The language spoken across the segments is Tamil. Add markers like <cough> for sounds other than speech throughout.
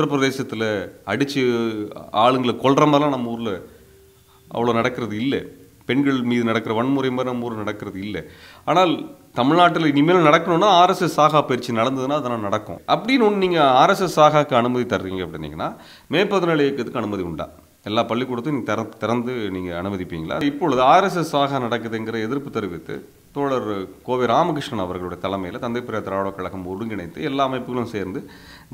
உத்தரப்பிரதேசத்தில் அடித்து ஆளுங்களை கொல்ற மாதிரிலாம் நம்ம ஊரில் அவ்வளோ நடக்கிறது இல்லை பெண்கள் மீது நடக்கிற வன்முறை மாதிரி நம்ம ஊரில் நடக்கிறது இல்லை ஆனால் தமிழ்நாட்டில் இனிமேல் நடக்கணும்னா ஆர்எஸ்எஸ் சாகா பயிற்சி நடந்ததுன்னா அதெல்லாம் நடக்கும் அப்படின்னு ஒன்று நீங்கள் ஆர்எஸ்எஸ் சாகாக்கு அனுமதி தர்றீங்க அப்படின்னீங்கன்னா மே இயக்கத்துக்கு அனுமதி உண்டா எல்லா பள்ளிக்கூடத்தையும் நீங்கள் திற திறந்து நீங்கள் அனுமதிப்பீங்களா இப்பொழுது ஆர்எஸ்எஸ் சாகா நடக்குதுங்கிற எதிர்ப்பு தெரிவித்து தோழர் கோவை ராமகிருஷ்ணன் அவர்களுடைய தலைமையில் தந்தை பெரிய திராவிட கழகம் ஒருங்கிணைத்து எல்லா அமைப்புகளும் சேர்ந்து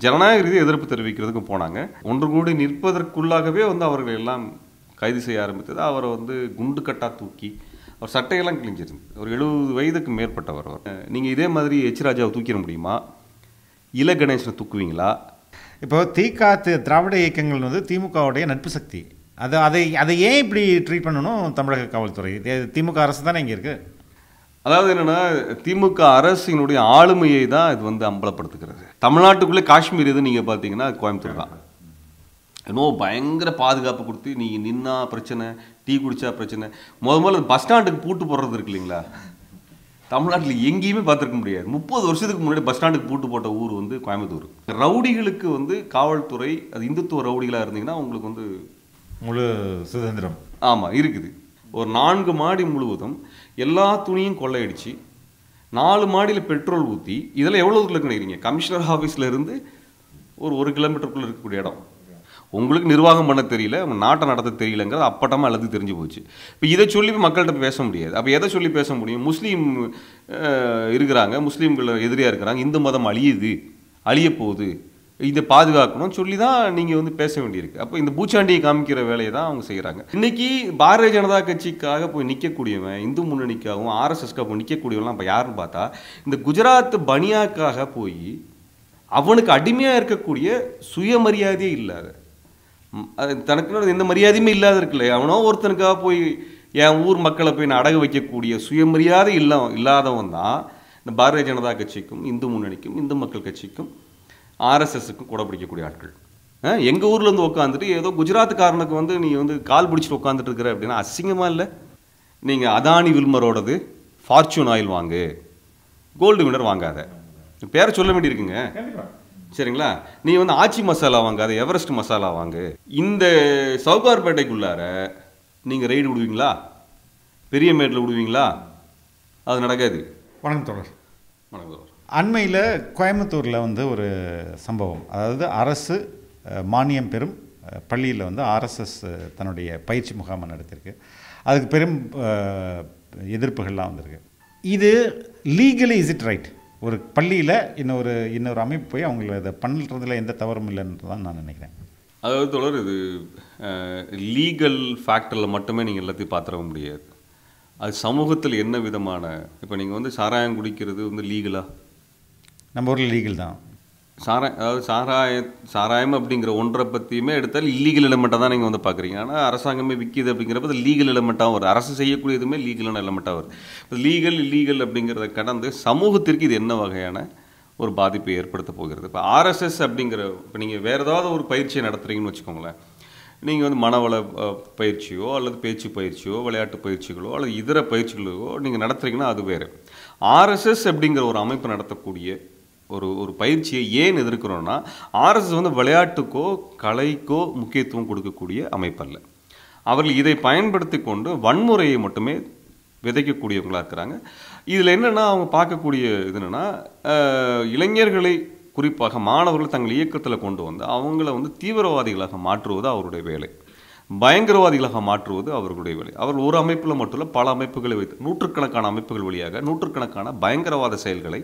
ஜனநாயக ரீதியை எதிர்ப்பு தெரிவிக்கிறதுக்கு போனாங்க ஒன்று கூடி நிற்பதற்குள்ளாகவே வந்து அவர்கள் எல்லாம் கைது செய்ய ஆரம்பித்தது அவரை வந்து குண்டு கட்டாக தூக்கி அவர் சட்டையெல்லாம் கிழிஞ்சிருந்து ஒரு எழுபது வயதுக்கு மேற்பட்டவர் அவர் நீங்கள் இதே மாதிரி எச் ராஜாவை தூக்கிட முடியுமா இல கணேசனை தூக்குவீங்களா இப்போ திகா திராவிட இயக்கங்கள் வந்து திமுகவுடைய நட்பு சக்தி அது அதை அதை ஏன் இப்படி ட்ரீட் பண்ணணும் தமிழக காவல்துறை திமுக அரசு தானே இங்கே இருக்குது அதாவது என்னென்னா திமுக அரசினுடைய ஆளுமையை தான் இது வந்து அம்பலப்படுத்துகிறது தமிழ்நாட்டுக்குள்ளே காஷ்மீர் இது நீங்கள் பார்த்தீங்கன்னா கோயம்புத்தூர் தான் இன்னும் பயங்கர பாதுகாப்பு கொடுத்து நீங்கள் நின்னா பிரச்சனை டீ குடித்தா பிரச்சனை முத முதல்ல பஸ் ஸ்டாண்டுக்கு பூட்டு போடுறது இருக்கு இல்லைங்களா தமிழ்நாட்டில் எங்கேயுமே பார்த்துருக்க முடியாது முப்பது வருஷத்துக்கு முன்னாடி பஸ் ஸ்டாண்டுக்கு பூட்டு போட்ட ஊர் வந்து கோயம்புத்தூர் ரவுடிகளுக்கு வந்து காவல்துறை அது இந்துத்துவ ரவுடிகளாக இருந்தீங்கன்னா உங்களுக்கு வந்து முழு சுதந்திரம் ஆமாம் இருக்குது ஒரு நான்கு மாடி முழுவதும் எல்லா துணியும் கொள்ளையடிச்சு நாலு மாடியில் பெட்ரோல் ஊற்றி இதெல்லாம் எவ்வளோ தூரம் இருக்குன்னு கமிஷனர் ஆஃபீஸில் இருந்து ஒரு ஒரு கிலோமீட்டருக்குள்ளே இருக்கக்கூடிய இடம் உங்களுக்கு நிர்வாகம் பண்ண தெரியல நாட்டை நடத்த தெரியலங்கிறது அப்பட்டமாக எல்லாத்தையும் தெரிஞ்சு போச்சு இப்போ இதை சொல்லி மக்கள்கிட்ட பேச முடியாது அப்போ எதை சொல்லி பேச முடியும் முஸ்லீம் இருக்கிறாங்க முஸ்லீம்கள் எதிரியாக இருக்கிறாங்க இந்து மதம் அழியுது அழிய போகுது இதை பாதுகாக்கணும்னு சொல்லி தான் நீங்கள் வந்து பேச வேண்டியிருக்கு அப்போ இந்த பூச்சாண்டியை காமிக்கிற வேலையை தான் அவங்க செய்கிறாங்க இன்னைக்கு பாரதிய ஜனதா கட்சிக்காக போய் நிற்கக்கூடியவன் இந்து முன்னணிக்காகவும் ஆர்எஸ்எஸ்க்காக போய் நிற்கக்கூடியவெல்லாம் இப்போ யாருன்னு பார்த்தா இந்த குஜராத் பனியாக்காக போய் அவனுக்கு அடிமையாக இருக்கக்கூடிய சுயமரியாதையே இல்லாத தனக்குன்னு எந்த மரியாதையுமே இல்லாத இருக்குல்ல அவனோ ஒருத்தனுக்காக போய் என் ஊர் மக்களை போய் நான் அடகு வைக்கக்கூடிய சுயமரியாதை இல்ல இல்லாதவன் தான் இந்த பாரதிய ஜனதா கட்சிக்கும் இந்து முன்னணிக்கும் இந்து மக்கள் கட்சிக்கும் ஆர்எஸ்எஸ்க்கு கூட பிடிக்கக்கூடிய ஆட்கள் எங்கள் ஊரில் உட்காந்துட்டு ஏதோ குஜராத்துக்காரனுக்கு வந்து நீ வந்து கால் பிடிச்சிட்டு உட்காந்துட்டு இருக்கிற அப்படின்னா அசிங்கமாக இல்லை நீங்கள் அதானி வில்மரோடது ஃபார்ச்சூன் ஆயில் வாங்கு கோல்டு வினர் வாங்காத பேரை சொல்ல வேண்டியிருக்குங்க சரிங்களா நீ வந்து ஆச்சி மசாலா வாங்காத எவரெஸ்ட் மசாலா வாங்கு இந்த சவுகார்பேட்டைக்குள்ளார நீங்கள் ரெய்டு விடுவீங்களா பெரிய மேட்டில் விடுவீங்களா அது நடக்காது வணக்கம் தொடர் வணக்கம் தொடர் அண்மையில் கோயம்புத்தூரில் வந்து ஒரு சம்பவம் அதாவது அரசு மானியம் பெறும் பள்ளியில் வந்து ஆர்எஸ்எஸ் தன்னுடைய பயிற்சி முகாமை நடத்தியிருக்கு அதுக்கு பெரும் எதிர்ப்புகள்லாம் வந்திருக்கு இது லீகலி இஸ் இட் ரைட் ஒரு பள்ளியில் இன்னொரு இன்னொரு அமைப்பு போய் அவங்கள இதை பண்ணுறதுல எந்த தவறும் இல்லைன்னு தான் நான் நினைக்கிறேன் அதாவது தொடர் இது லீகல் ஃபேக்டரில் மட்டுமே நீங்கள் எல்லாத்தையும் பார்த்துட முடியாது அது சமூகத்தில் என்ன விதமான இப்போ நீங்கள் வந்து சாராயம் குடிக்கிறது வந்து லீகலாக நம்ம ஊரில் லீகல் தான் சாராய அதாவது சாராய சாராயம் அப்படிங்கிற ஒன்றை பற்றியுமே எடுத்தால் இல்லீகல் எலமெண்ட்டாக தான் நீங்கள் வந்து பார்க்குறீங்க ஆனால் அரசாங்கமே விற்கிது அப்படிங்கிறப்ப அது லீகல் எலமெண்ட்டாகவும் வரும் அரசு செய்யக்கூடியதுமே லீகலான எலமெண்ட்டாக வரும் இப்போ லீகல் இல்லீகல் அப்படிங்கிறத கடந்து சமூகத்திற்கு இது என்ன வகையான ஒரு பாதிப்பை ஏற்படுத்த போகிறது இப்போ ஆர்எஸ்எஸ் அப்படிங்கிற இப்போ நீங்கள் வேறு ஏதாவது ஒரு பயிற்சியை நடத்துகிறீங்கன்னு வச்சுக்கோங்களேன் நீங்கள் வந்து மனவள பயிற்சியோ அல்லது பேச்சு பயிற்சியோ விளையாட்டு பயிற்சிகளோ அல்லது இதர பயிற்சிகளோ நீங்கள் நடத்துகிறீங்கன்னா அது வேறு ஆர்எஸ்எஸ் அப்படிங்கிற ஒரு அமைப்பு நடத்தக்கூடிய ஒரு ஒரு பயிற்சியை ஏன் எதிர்க்கிறோன்னா ஆர்எஸ்எஸ் வந்து விளையாட்டுக்கோ கலைக்கோ முக்கியத்துவம் கொடுக்கக்கூடிய அமைப்பல்ல அவர்கள் இதை பயன்படுத்தி கொண்டு வன்முறையை மட்டுமே விதைக்கக்கூடியவங்களாக இருக்கிறாங்க இதில் என்னென்னா அவங்க பார்க்கக்கூடிய இது என்னென்னா இளைஞர்களை குறிப்பாக மாணவர்கள் தங்கள் இயக்கத்தில் கொண்டு வந்து அவங்கள வந்து தீவிரவாதிகளாக மாற்றுவது அவருடைய வேலை பயங்கரவாதிகளாக மாற்றுவது அவர்களுடைய வேலை அவர்கள் ஒரு அமைப்பில் மட்டும் இல்லை பல அமைப்புகளை வைத்து நூற்றுக்கணக்கான அமைப்புகள் வழியாக நூற்றுக்கணக்கான பயங்கரவாத செயல்களை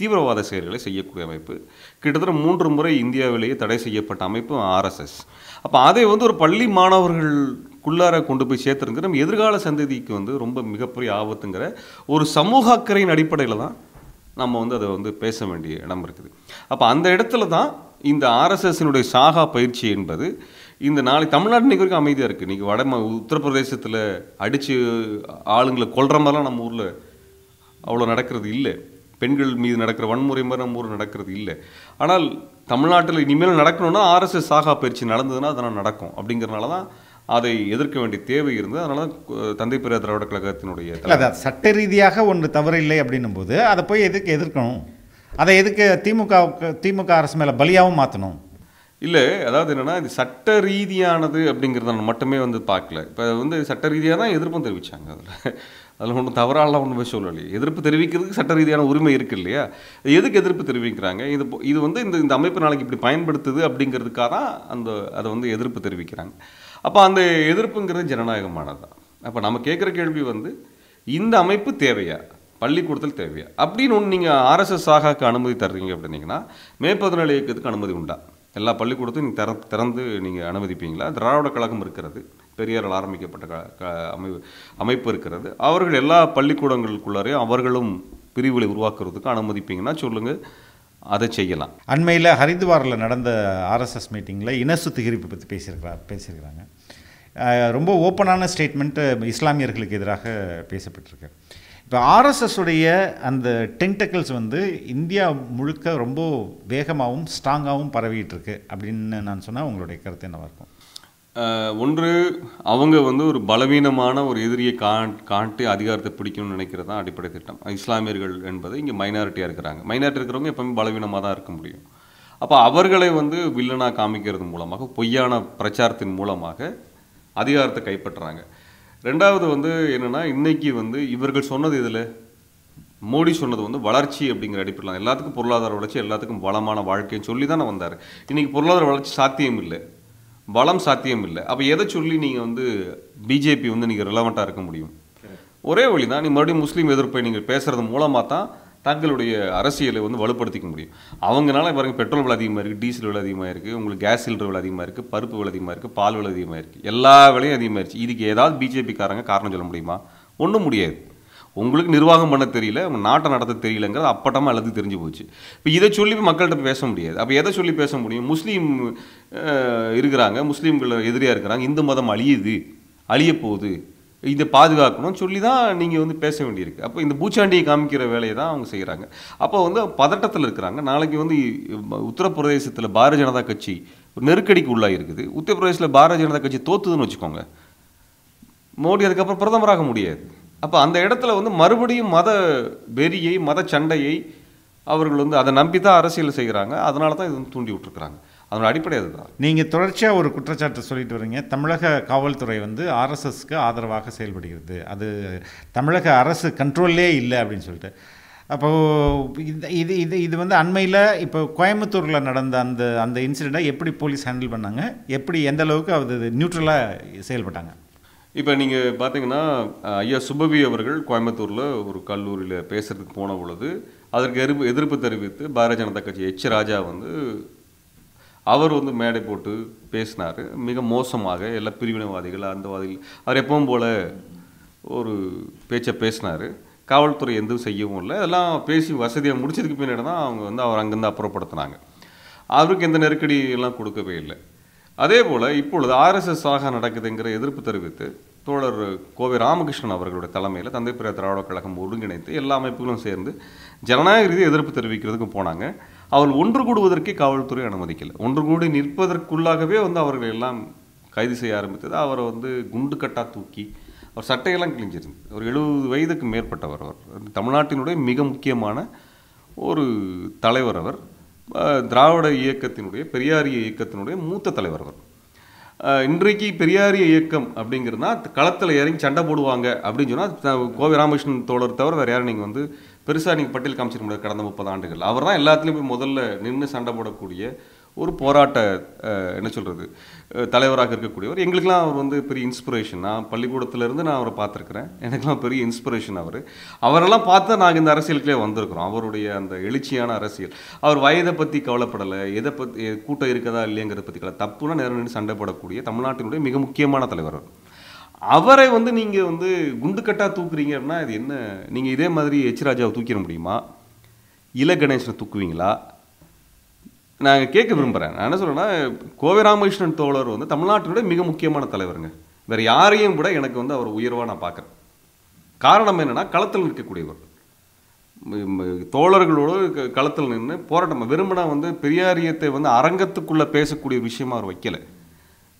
தீவிரவாத செயல்களை செய்யக்கூடிய அமைப்பு கிட்டத்தட்ட மூன்று முறை இந்தியாவிலேயே தடை செய்யப்பட்ட அமைப்பு ஆர்எஸ்எஸ் அப்போ அதை வந்து ஒரு பள்ளி மாணவர்களுக்குள்ளார கொண்டு போய் சேர்த்துருங்கிற நம்ம எதிர்கால சந்ததிக்கு வந்து ரொம்ப மிகப்பெரிய ஆபத்துங்கிற ஒரு சமூக அக்கறையின் அடிப்படையில் தான் நம்ம வந்து அதை வந்து பேச வேண்டிய இடம் இருக்குது அப்போ அந்த இடத்துல தான் இந்த ஆர்எஸ்எஸ்னுடைய சாகா பயிற்சி என்பது இந்த நாளை தமிழ்நாடு இன்றைக்கு வரைக்கும் அமைதியாக இருக்குது இன்றைக்கி வட உத்தரப்பிரதேசத்தில் அடித்து ஆளுங்களை கொல்கிற மாதிரிலாம் நம்ம ஊரில் அவ்வளோ நடக்கிறது இல்லை பெண்கள் மீது நடக்கிற வன்முறை மாதிரி நம்ம ஊரில் நடக்கிறது இல்லை ஆனால் தமிழ்நாட்டில் இனிமேல் நடக்கணும்னா ஆர்எஸ்எஸ் சாகா பயிற்சி நடந்ததுன்னா அதனால் நடக்கும் அப்படிங்கிறனால தான் அதை எதிர்க்க வேண்டிய தேவை இருந்தது அதனால தந்தை பெரியார் திராவிட கழகத்தினுடைய சட்ட ரீதியாக ஒன்று தவறில்லை அப்படின்னும் போது அதை போய் எதுக்கு எதிர்க்கணும் அதை எதுக்கு திமுக திமுக அரசு மேலே பலியாகவும் மாற்றணும் இல்லை அதாவது என்னென்னா இது சட்ட ரீதியானது அப்படிங்கிறத மட்டுமே வந்து பார்க்கல இப்போ வந்து சட்ட ரீதியாக தான் எதிர்ப்பும் தெரிவித்தாங்க அதில் அதில் ஒன்றும் தவறாலாம் ஒன்றும் போய் சொல்லலையே எதிர்ப்பு தெரிவிக்கிறதுக்கு சட்ட ரீதியான உரிமை இருக்குது இல்லையா எதுக்கு எதிர்ப்பு தெரிவிக்கிறாங்க இது இது வந்து இந்த இந்த அமைப்பு நாளைக்கு இப்படி பயன்படுத்துது அப்படிங்கிறதுக்காக தான் அந்த அதை வந்து எதிர்ப்பு தெரிவிக்கிறாங்க அப்போ அந்த எதிர்ப்புங்கிறது ஜனநாயகமானது தான் அப்போ நம்ம கேட்குற கேள்வி வந்து இந்த அமைப்பு தேவையா பள்ளிக்கூடத்தில் தேவையா அப்படின்னு ஒன்று நீங்கள் ஆர்எஸ்எஸ் சாகாக்கு அனுமதி தர்றீங்க அப்படின்னீங்கன்னா மே பதினேழு இயக்கத்துக்கு அனுமதி உண்டா எல்லா பள்ளிக்கூடத்தையும் நீங்கள் திற திறந்து நீங்கள் அனுமதிப்பீங்களா திராவிட கழகம் இருக்கிறது பெரியாரால் ஆரம்பிக்கப்பட்ட க க அமைப்பு இருக்கிறது அவர்கள் எல்லா பள்ளிக்கூடங்களுக்குள்ளாரையும் அவர்களும் பிரிவுகளை உருவாக்குறதுக்கு அனுமதிப்பீங்கன்னா சொல்லுங்கள் அதை செய்யலாம் அண்மையில் ஹரித்வாரில் நடந்த ஆர்எஸ்எஸ் மீட்டிங்கில் இனசுத்திகரிப்பு பற்றி பேசியிருக்கிறா பேசியிருக்கிறாங்க ரொம்ப ஓப்பனான ஸ்டேட்மெண்ட்டு இஸ்லாமியர்களுக்கு எதிராக பேசப்பட்டிருக்கு இப்போ ஆர்எஸ்எஸ்ஸுடைய அந்த டென்டக்கல்ஸ் வந்து இந்தியா முழுக்க ரொம்ப வேகமாகவும் ஸ்ட்ராங்காகவும் பரவிட்டுருக்கு அப்படின்னு நான் சொன்னால் உங்களுடைய கருத்து என்னவாக இருக்கும் ஒன்று அவங்க வந்து ஒரு பலவீனமான ஒரு எதிரியை காண் காட்டு அதிகாரத்தை பிடிக்கணும்னு நினைக்கிறது தான் அடிப்படை திட்டம் இஸ்லாமியர்கள் என்பது இங்கே மைனாரிட்டியாக இருக்கிறாங்க மைனாரிட்டி இருக்கிறவங்க எப்பவுமே பலவீனமாக தான் இருக்க முடியும் அப்போ அவர்களை வந்து வில்லனாக காமிக்கிறது மூலமாக பொய்யான பிரச்சாரத்தின் மூலமாக அதிகாரத்தை கைப்பற்றுறாங்க ரெண்டாவது வந்து என்னென்னா இன்றைக்கி வந்து இவர்கள் சொன்னது இதில் மோடி சொன்னது வந்து வளர்ச்சி அப்படிங்கிற அடிப்படையில் எல்லாத்துக்கும் பொருளாதார வளர்ச்சி எல்லாத்துக்கும் வளமான வாழ்க்கைன்னு சொல்லி தானே வந்தார் இன்றைக்கி பொருளாதார வளர்ச்சி சாத்தியம் இல்லை பலம் சாத்தியம் இல்லை அப்போ எதை சொல்லி நீங்கள் வந்து பிஜேபி வந்து நீங்கள் ரிலவெண்ட்டாக இருக்க முடியும் ஒரே வழி தான் நீ மறுபடியும் முஸ்லீம் எதிர்ப்பை நீங்கள் பேசுகிறது மூலமாக தான் தங்களுடைய அரசியலை வந்து வலுப்படுத்திக்க முடியும் அவங்களால பாருங்க பெட்ரோல் விலை அதிகமாக இருக்குது டீசல் விலை அதிகமாக இருக்குது உங்களுக்கு கேஸ் சிலிண்டர் விலை அதிகமாக இருக்குது பருப்பு விலை அதிகமாக இருக்குது பால் விலை அதிகமாக இருக்குது எல்லா விலையும் அதிகமாகிடுச்சு இதுக்கு ஏதாவது பிஜேபிக்காரங்க காரணம் சொல்ல முடியுமா ஒன்றும் முடியாது உங்களுக்கு நிர்வாகம் பண்ண தெரியல நாட்டை நடத்த தெரியலங்கிறது அப்பட்டமாக அல்லது தெரிஞ்சு போச்சு இப்போ இதை சொல்லி மக்கள்கிட்ட பேச முடியாது அப்போ எதை சொல்லி பேச முடியும் முஸ்லீம் இருக்கிறாங்க முஸ்லீம்கள் எதிரியாக இருக்கிறாங்க இந்து மதம் அழியுது அழிய போகுது இதை பாதுகாக்கணும்னு சொல்லி தான் நீங்கள் வந்து பேச வேண்டியிருக்கு அப்போ இந்த பூச்சாண்டியை காமிக்கிற வேலையை தான் அவங்க செய்கிறாங்க அப்போ வந்து பதட்டத்தில் இருக்கிறாங்க நாளைக்கு வந்து உத்தரப்பிரதேசத்தில் பாரதிய ஜனதா கட்சி நெருக்கடிக்கு உள்ளாக இருக்குது உத்தரப்பிரதேசத்தில் பாரதிய ஜனதா கட்சி தோத்துதுன்னு வச்சுக்கோங்க மோடி அதுக்கப்புறம் பிரதமராக முடியாது அப்போ அந்த இடத்துல வந்து மறுபடியும் மத வெறியை மத சண்டையை அவர்கள் வந்து அதை நம்பி தான் அரசியல் செய்கிறாங்க அதனால தான் இது வந்து தூண்டி விட்டுருக்குறாங்க அதனோட அடிப்படை அதுதான் நீங்கள் தொடர்ச்சியாக ஒரு குற்றச்சாட்டு சொல்லிட்டு வரீங்க தமிழக காவல்துறை வந்து ஆர்எஸ்எஸ்க்கு ஆதரவாக செயல்படுகிறது அது தமிழக அரசு கண்ட்ரோல்லே இல்லை அப்படின்னு சொல்லிட்டு அப்போது இது இது இது இது வந்து அண்மையில் இப்போ கோயம்புத்தூரில் நடந்த அந்த அந்த இன்சிடெண்ட்டை எப்படி போலீஸ் ஹேண்டில் பண்ணாங்க எப்படி எந்த அளவுக்கு அது நியூட்ரலாக செயல்பட்டாங்க இப்போ நீங்கள் பார்த்தீங்கன்னா ஐயா சுபவி அவர்கள் கோயம்புத்தூரில் ஒரு கல்லூரியில் பேசுகிறதுக்கு போன பொழுது அதற்கு எதிர்ப்பு எதிர்ப்பு தெரிவித்து பாரதிய ஜனதா கட்சி எச் ராஜா வந்து அவர் வந்து மேடை போட்டு பேசினார் மிக மோசமாக எல்லா பிரிவினைவாதிகள் அந்தவாதிகள் அவர் எப்பவும் போல் ஒரு பேச்சை பேசினார் காவல்துறை எதுவும் செய்யவும் இல்லை அதெல்லாம் பேசி வசதியை முடிச்சதுக்கு பின்னாடி தான் அவங்க வந்து அவர் அங்கேருந்து அப்புறப்படுத்தினாங்க அவருக்கு எந்த நெருக்கடி எல்லாம் கொடுக்கவே இல்லை அதே போல் இப்பொழுது ஆர்எஸ்எஸ்ஸாக நடக்குதுங்கிற எதிர்ப்பு தெரிவித்து தோழர் கோவை ராமகிருஷ்ணன் அவர்களுடைய தலைமையில் தந்தை பெரிய திராவிட கழகம் ஒருங்கிணைத்து எல்லா அமைப்புகளும் சேர்ந்து ஜனநாயக ரீதியை எதிர்ப்பு தெரிவிக்கிறதுக்கும் போனாங்க அவள் ஒன்று கூடுவதற்கே காவல்துறை அனுமதிக்கலை ஒன்று கூடி நிற்பதற்குள்ளாகவே வந்து அவர்கள் எல்லாம் கைது செய்ய ஆரம்பித்தது அவரை வந்து குண்டு கட்டாக தூக்கி அவர் சட்டையெல்லாம் கிழிஞ்சிருந்து ஒரு எழுபது வயதுக்கு மேற்பட்டவர் அவர் தமிழ்நாட்டினுடைய மிக முக்கியமான ஒரு தலைவர் அவர் திராவிட இயக்கத்தினுடைய பெரியாரிய இயக்கத்தினுடைய மூத்த தலைவர் அவர் இன்றைக்கு பெரியாரிய இயக்கம் அப்படிங்கிறதுனா களத்தில் இறங்கி சண்டை போடுவாங்க அப்படின்னு சொன்னால் கோவை ராமகிருஷ்ணன் தோழர் தவிர வேறு யாரும் நீங்கள் வந்து பெருசாக நீங்கள் பட்டியல் காமிச்சிருக்க முடியாது கடந்த முப்பது ஆண்டுகள் அவர் தான் எல்லாத்துலேயுமே முதல்ல நின்று சண்டை போடக்கூடிய ஒரு போராட்ட என்ன சொல்கிறது தலைவராக இருக்கக்கூடியவர் எங்களுக்கெல்லாம் அவர் வந்து பெரிய இன்ஸ்பிரேஷன் நான் பள்ளிக்கூடத்துலேருந்து நான் அவரை பார்த்துருக்குறேன் எனக்கெல்லாம் பெரிய இன்ஸ்பிரேஷன் அவர் அவரெல்லாம் பார்த்து தான் நாங்கள் இந்த அரசியலுக்குள்ளே வந்திருக்கிறோம் அவருடைய அந்த எழுச்சியான அரசியல் அவர் வயதை பற்றி கவலைப்படலை எதை பற்றி கூட்டம் இருக்கதா இல்லைங்கிறத பற்றி கவலை தப்புனா நேரம் நின்று சண்டைப்படக்கூடிய தமிழ்நாட்டினுடைய மிக முக்கியமான தலைவர் அவர் அவரை வந்து நீங்கள் வந்து குண்டுக்கட்டாக அப்படின்னா இது என்ன நீங்கள் இதே மாதிரி எச் ராஜாவை தூக்கிட முடியுமா இல கணேசனை தூக்குவீங்களா நான் கேட்க விரும்புகிறேன் நான் என்ன சொல்கிறேன்னா கோவை ராமகிருஷ்ணன் தோழர் வந்து தமிழ்நாட்டினுடைய மிக முக்கியமான தலைவருங்க வேறு யாரையும் விட எனக்கு வந்து அவர் உயர்வாக நான் பார்க்குறேன் காரணம் என்னென்னா களத்தில் நிற்கக்கூடியவர் தோழர்களோடு களத்தில் நின்று போராட்டம் விரும்பினா வந்து பெரியாரியத்தை வந்து அரங்கத்துக்குள்ளே பேசக்கூடிய விஷயமா அவர் வைக்கலை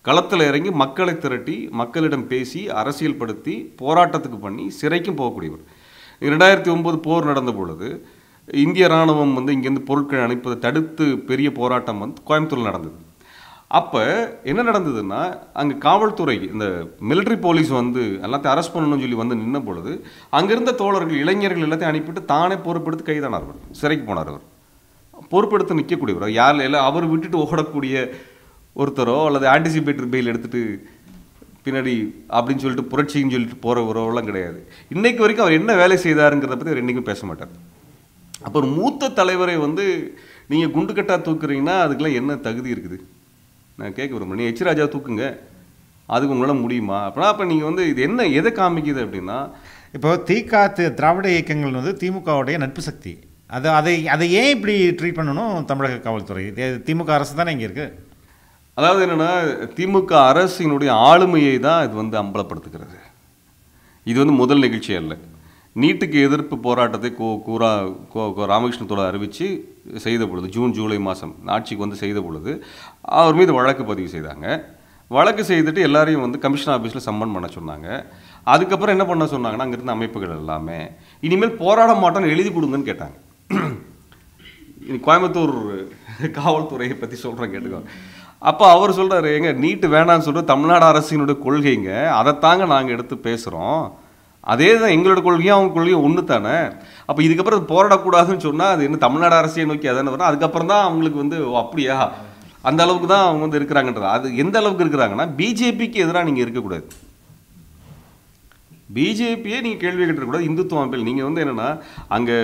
களத்தில் இறங்கி மக்களை திரட்டி மக்களிடம் பேசி அரசியல் படுத்தி போராட்டத்துக்கு பண்ணி சிறைக்கும் போகக்கூடியவர் ரெண்டாயிரத்தி ஒம்பது போர் நடந்த பொழுது இந்திய இராணுவம் வந்து இங்கேருந்து பொருட்களை அனுப்பதை தடுத்து பெரிய போராட்டம் வந்து கோயம்புத்தூரில் நடந்தது அப்போ என்ன நடந்ததுன்னா அங்கே காவல்துறை இந்த மிலிட்ரி போலீஸ் வந்து எல்லாத்தையும் அரெஸ்ட் பண்ணணும்னு சொல்லி வந்து நின்ன பொழுது அங்கிருந்த தோழர்கள் இளைஞர்கள் எல்லாத்தையும் அனுப்பிட்டு தானே பொறுப்பெடுத்து கைதானார் சிறைக்கு போனார் அவர் பொறுப்பெடுத்து நிற்கக்கூடியவர் யார் இல்லை அவர் விட்டுட்டு ஓடக்கூடிய ஒருத்தரோ அல்லது ஆன்டிசிபேட்டர் பெயில் எடுத்துகிட்டு பின்னாடி அப்படின்னு சொல்லிட்டு புரட்சின்னு சொல்லிட்டு போகிறவரோலாம் கிடையாது இன்றைக்கு வரைக்கும் அவர் என்ன வேலை செய்தாருங்கிறத பற்றி அவர் என்றைக்கும் பேச மாட்டார் அப்போ ஒரு மூத்த தலைவரை வந்து நீங்கள் குண்டு கட்டாக தூக்குறீங்கன்னா அதுக்கெல்லாம் என்ன தகுதி இருக்குது நான் கேட்க விரும்ப நீங்கள் ராஜா தூக்குங்க அதுக்கு உங்களால் முடியுமா அப்படின்னா அப்போ நீங்கள் வந்து இது என்ன எதை காமிக்குது அப்படின்னா இப்போ தீக்காத்து திராவிட இயக்கங்கள் வந்து திமுகவுடைய நட்பு சக்தி அது அதை அதை ஏன் இப்படி ட்ரீட் பண்ணணும் தமிழக காவல்துறை திமுக அரசு தானே இங்கே இருக்குது அதாவது என்னென்னா திமுக அரசினுடைய ஆளுமையை தான் இது வந்து அம்பலப்படுத்துகிறது இது வந்து முதல் நிகழ்ச்சி அல்ல நீட்டுக்கு எதிர்ப்பு போராட்டத்தை கோ கூறா ராமகிருஷ்ணத்தோடு அறிவித்து செய்த பொழுது ஜூன் ஜூலை மாதம் ஆட்சிக்கு வந்து செய்த பொழுது அவர் மீது வழக்கு பதிவு செய்தாங்க வழக்கு செய்துட்டு எல்லாரையும் வந்து கமிஷன் ஆஃபீஸில் சம்மன் பண்ண சொன்னாங்க அதுக்கப்புறம் என்ன பண்ண சொன்னாங்கன்னா அங்கே இருந்த அமைப்புகள் எல்லாமே இனிமேல் போராட மாட்டோம்னு எழுதி கொடுங்கன்னு கேட்டாங்க கோயம்புத்தூர் காவல்துறையை பற்றி சொல்கிறேன் கேட்டுக்கோ அப்போ அவர் சொல்கிறார் எங்க நீட்டு வேணான்னு சொல்லிட்டு தமிழ்நாடு அரசினுடைய கொள்கைங்க அதை தாங்க நாங்கள் எடுத்து பேசுகிறோம் அதே தான் எங்களோட கொள்கையும் அவங்க கொள்கையும் ஒன்று தானே அப்போ இதுக்கப்புறம் போராடக்கூடாதுன்னு சொன்னால் அது என்ன தமிழ்நாடு அரசியை நோக்கி அதான வரும் அதுக்கப்புறம் தான் அவங்களுக்கு வந்து அப்படியா அந்த அளவுக்கு தான் அவங்க வந்து இருக்கிறாங்கன்றது அது எந்த அளவுக்கு இருக்கிறாங்கன்னா பிஜேபிக்கு எதிராக நீங்கள் இருக்கக்கூடாது பிஜேபியே நீங்கள் கேள்வி கேட்டுக்கூடாது இந்துத்துவ அமைப்பில் நீங்கள் வந்து என்னென்னா அங்கே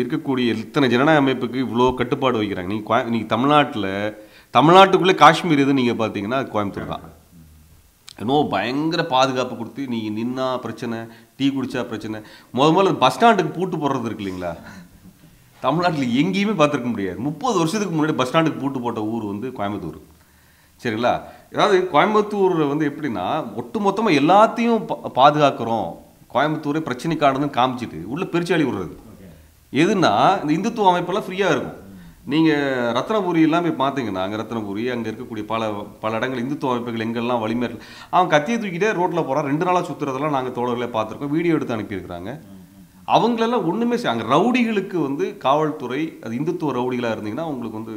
இருக்கக்கூடிய இத்தனை ஜனநாயக அமைப்புக்கு இவ்வளோ கட்டுப்பாடு வைக்கிறாங்க நீங்கள் நீங்கள் தமிழ்நாட்டில் தமிழ்நாட்டுக்குள்ளே காஷ்மீர் எதுன்னு நீங்கள் பார்த்தீங்கன்னா கோயம்புத்தூர் தான் என்னோ பயங்கர பாதுகாப்பு கொடுத்து நீ நின்னா பிரச்சனை டீ குடித்தா பிரச்சனை முத முதல்ல பஸ் ஸ்டாண்டுக்கு பூட்டு போடுறது இருக்கு இல்லைங்களா தமிழ்நாட்டில் எங்கேயுமே பார்த்துருக்க முடியாது முப்பது வருஷத்துக்கு முன்னாடி பஸ் ஸ்டாண்டுக்கு பூட்டு போட்ட ஊர் வந்து கோயம்புத்தூர் சரிங்களா ஏதாவது கோயம்புத்தூரில் வந்து எப்படின்னா ஒட்டு மொத்தமாக எல்லாத்தையும் பாதுகாக்கிறோம் கோயம்புத்தூரே பிரச்சனைக்கானதுன்னு காமிச்சிட்டு உள்ளே பெருச்சாளி விடுறது எதுனா இந்த இந்துத்துவ அமைப்பெல்லாம் ஃப்ரீயாக இருக்கும் நீங்கள் ரத்னபுரி போய் பார்த்தீங்கன்னா அங்கே ரத்னபுரி அங்கே இருக்கக்கூடிய பல பல இடங்கள் இந்துத்துவ அமைப்புகள் எங்கெல்லாம் வலிமை இருக்கு அவன் கத்தியை தூக்கிட்டே ரோட்டில் போகிறான் ரெண்டு நாளாக சுற்றுறதெல்லாம் நாங்கள் தோழர்களே பார்த்துருக்கோம் வீடியோ எடுத்து அனுப்பியிருக்கிறாங்க அவங்களெல்லாம் ஒன்றுமே அங்கே ரவுடிகளுக்கு வந்து காவல்துறை அது இந்துத்துவ ரவுடிகளாக இருந்தீங்கன்னா அவங்களுக்கு வந்து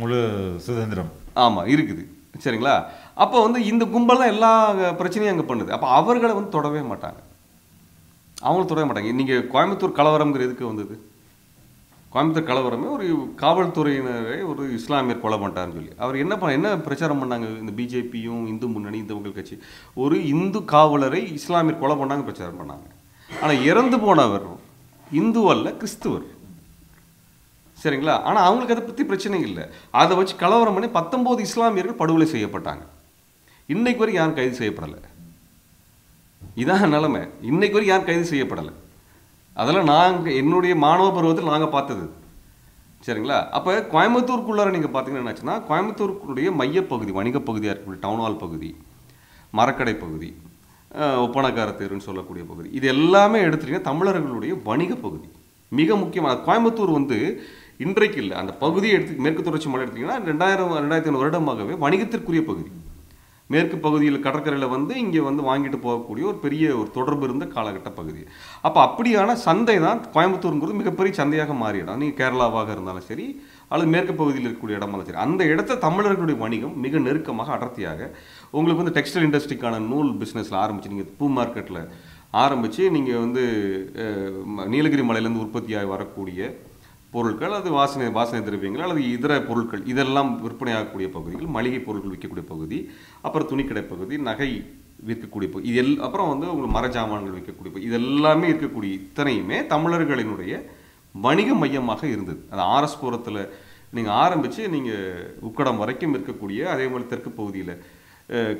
முழு சுதந்திரம் ஆமாம் இருக்குது சரிங்களா அப்போ வந்து இந்த கும்பல் தான் எல்லா பிரச்சனையும் அங்கே பண்ணுது அப்போ அவர்களை வந்து தொடவே மாட்டாங்க அவங்களும் தொடவே மாட்டாங்க நீங்கள் கோயம்புத்தூர் கலவரங்கிற எதுக்கு வந்தது கோயம்புத்தூர் கலவரமே ஒரு காவல்துறையினரை ஒரு இஸ்லாமியர் கொலை பண்ணிட்டாருன்னு சொல்லி அவர் என்ன பண்ண என்ன பிரச்சாரம் பண்ணாங்க இந்த பிஜேபியும் இந்து முன்னணி இந்து மக்கள் கட்சி ஒரு இந்து காவலரை இஸ்லாமியர் கொலை பண்ணாங்க பிரச்சாரம் பண்ணாங்க ஆனால் இறந்து போனவர் இந்து அல்ல கிறிஸ்துவர் சரிங்களா ஆனால் அவங்களுக்கு அதை பற்றி பிரச்சனை இல்லை அதை வச்சு கலவரம் பண்ணி பத்தொம்போது இஸ்லாமியர்கள் படுகொலை செய்யப்பட்டாங்க இன்றைக்கு வரைக்கும் யாரும் கைது செய்யப்படலை இதான் நிலமை இன்றைக்கு வரைக்கும் யாரும் கைது செய்யப்படலை அதெல்லாம் நாங்கள் என்னுடைய மாணவ பருவத்தில் நாங்கள் பார்த்தது சரிங்களா அப்போ கோயம்புத்தூருக்குள்ளார நீங்கள் பார்த்தீங்கன்னா என்னாச்சுன்னா கோயம்புத்தூருக்குடைய மையப்பகுதி வணிகப்பகுதியாக இருக்கக்கூடிய டவுன் ஹால் பகுதி மரக்கடை பகுதி ஒப்பனக்கார தெருன்னு சொல்லக்கூடிய பகுதி இது எல்லாமே எடுத்துகிட்டிங்கன்னா தமிழர்களுடைய வணிக பகுதி மிக முக்கியமாக கோயம்புத்தூர் வந்து இன்றைக்கு இல்லை அந்த பகுதியை எடுத்து மேற்கு தொடர்ச்சி மலை எடுத்திங்கன்னா ரெண்டாயிரம் ரெண்டாயிரத்தி ஐநூறு வருடமாகவே வணிகத்திற்குரிய பகுதி மேற்கு பகுதியில் கடற்கரையில் வந்து இங்கே வந்து வாங்கிட்டு போகக்கூடிய ஒரு பெரிய ஒரு தொடர்பு இருந்த காலகட்ட பகுதி அப்போ அப்படியான சந்தை தான் கோயம்புத்தூருங்கிறது மிகப்பெரிய சந்தையாக மாறிடும் நீங்கள் கேரளாவாக இருந்தாலும் சரி அல்லது மேற்கு பகுதியில் இருக்கக்கூடிய இடமாலும் சரி அந்த இடத்த தமிழர்களுடைய வணிகம் மிக நெருக்கமாக அடர்த்தியாக உங்களுக்கு வந்து டெக்ஸ்டைல் இண்டஸ்ட்ரிக்கான நூல் பிஸ்னஸில் ஆரம்பிச்சு நீங்கள் பூ மார்க்கெட்டில் ஆரம்பித்து நீங்கள் வந்து நீலகிரி மலையிலேருந்து உற்பத்தியாக வரக்கூடிய பொருட்கள் அது வாசனை வாசனை திரவியங்கள் அல்லது இதர பொருட்கள் இதெல்லாம் விற்பனையாகக்கூடிய பகுதிகள் மளிகை பொருட்கள் விற்கக்கூடிய பகுதி அப்புறம் துணிக்கடை பகுதி நகை விற்கக்கூடிய பகுதி இது எல் அப்புறம் வந்து உங்களுக்கு ஜாமான்கள் விற்கக்கூடிய பகுதி இது எல்லாமே இருக்கக்கூடிய இத்தனையுமே தமிழர்களினுடைய வணிக மையமாக இருந்தது அது புறத்தில் நீங்கள் ஆரம்பித்து நீங்கள் உக்கடம் வரைக்கும் இருக்கக்கூடிய அதே மாதிரி தெற்கு பகுதியில்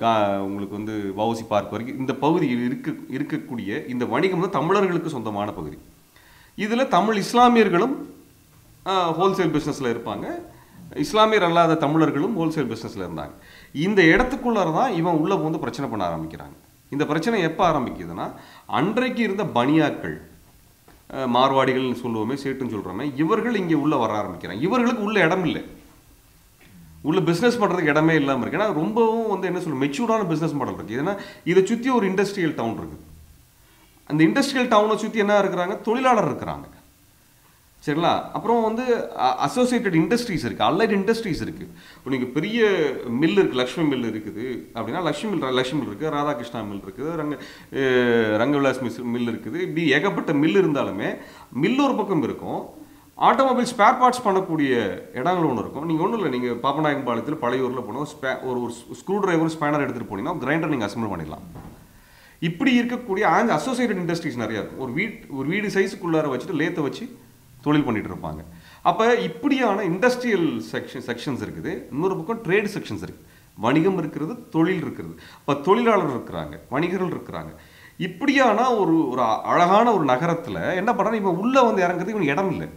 கா உங்களுக்கு வந்து வவுசி பார்க் வரைக்கும் இந்த பகுதியில் இருக்க இருக்கக்கூடிய இந்த வணிகம் தான் தமிழர்களுக்கு சொந்தமான பகுதி இதில் தமிழ் இஸ்லாமியர்களும் ஹோல்சேல் பிஸ்னஸில் இருப்பாங்க இஸ்லாமியர் அல்லாத தமிழர்களும் ஹோல்சேல் பிஸ்னஸில் இருந்தாங்க இந்த இடத்துக்குள்ளார தான் இவன் உள்ளே போந்து பிரச்சனை பண்ண ஆரம்பிக்கிறாங்க இந்த பிரச்சனை எப்போ ஆரம்பிக்குதுன்னா அன்றைக்கு இருந்த பனியாக்கள் மார்வாடிகள்னு சொல்லுவோமே சேட்டுன்னு சொல்கிறோமே இவர்கள் இங்கே உள்ளே வர ஆரம்பிக்கிறாங்க இவர்களுக்கு உள்ள இடம் இல்லை உள்ள பிஸ்னஸ் பண்ணுறதுக்கு இடமே இல்லாமல் இருக்குது ஏன்னா ரொம்பவும் வந்து என்ன சொல்லுவோம் மெச்சூர்டான பிஸ்னஸ் மாடல் இருக்குது ஏன்னா இதை சுற்றி ஒரு இண்டஸ்ட்ரியல் டவுன் இருக்குது அந்த இண்டஸ்ட்ரியல் டவுனை சுற்றி என்ன இருக்கிறாங்க தொழிலாளர் இருக்கிறாங்க சரிங்களா அப்புறம் வந்து அசோசியேட்டட் இண்டஸ்ட்ரீஸ் இருக்குது அல்லைட் இண்டஸ்ட்ரீஸ் இருக்குது இப்போ நீங்கள் பெரிய மில் இருக்குது லக்ஷ்மி மில் இருக்குது அப்படின்னா லக்ஷ்மி மில் லக்ஷ்மி மில் இருக்குது ராதாகிருஷ்ணா மில் இருக்குது ரங்க ரங்கவிலாஸ் மிஸ் மில் இருக்குது இப்படி ஏகப்பட்ட மில் இருந்தாலுமே மில் ஒரு பக்கம் இருக்கும் ஆட்டோமொபைல் ஸ்பேர் பார்ட்ஸ் பண்ணக்கூடிய இடங்கள் ஒன்று இருக்கும் நீங்கள் ஒன்றும் இல்லை நீங்கள் பாப்பநாயகம் பாளையத்தில் பழைய ஊரில் போனோம் ஸ்பே ஒரு ஒரு ஸ்க்ரூ டிரைவர் ஸ்பேனர் எடுத்துகிட்டு போனீங்கன்னா கிரைண்டர் நீங்கள் அசம்பிள் பண்ணிடலாம் இப்படி இருக்கக்கூடிய அசோசியேட்டட் இண்டஸ்ட்ரீஸ் நிறையா இருக்கும் ஒரு வீட் ஒரு வீடு சைஸுக்குள்ளார வச்சுட்டு லேத்தை வச்சு தொழில் பண்ணிகிட்டு இருப்பாங்க அப்போ இப்படியான இண்டஸ்ட்ரியல் செக்ஷன் செக்ஷன்ஸ் இருக்குது இன்னொரு பக்கம் ட்ரேடு செக்ஷன்ஸ் இருக்குது வணிகம் இருக்கிறது தொழில் இருக்கிறது இப்போ தொழிலாளர் இருக்கிறாங்க வணிகர்கள் இருக்கிறாங்க இப்படியான ஒரு ஒரு அழகான ஒரு நகரத்தில் என்ன பண்ணுறாங்க இவன் உள்ளே வந்து இறங்குறதுக்கு இவன் இடம் இல்லை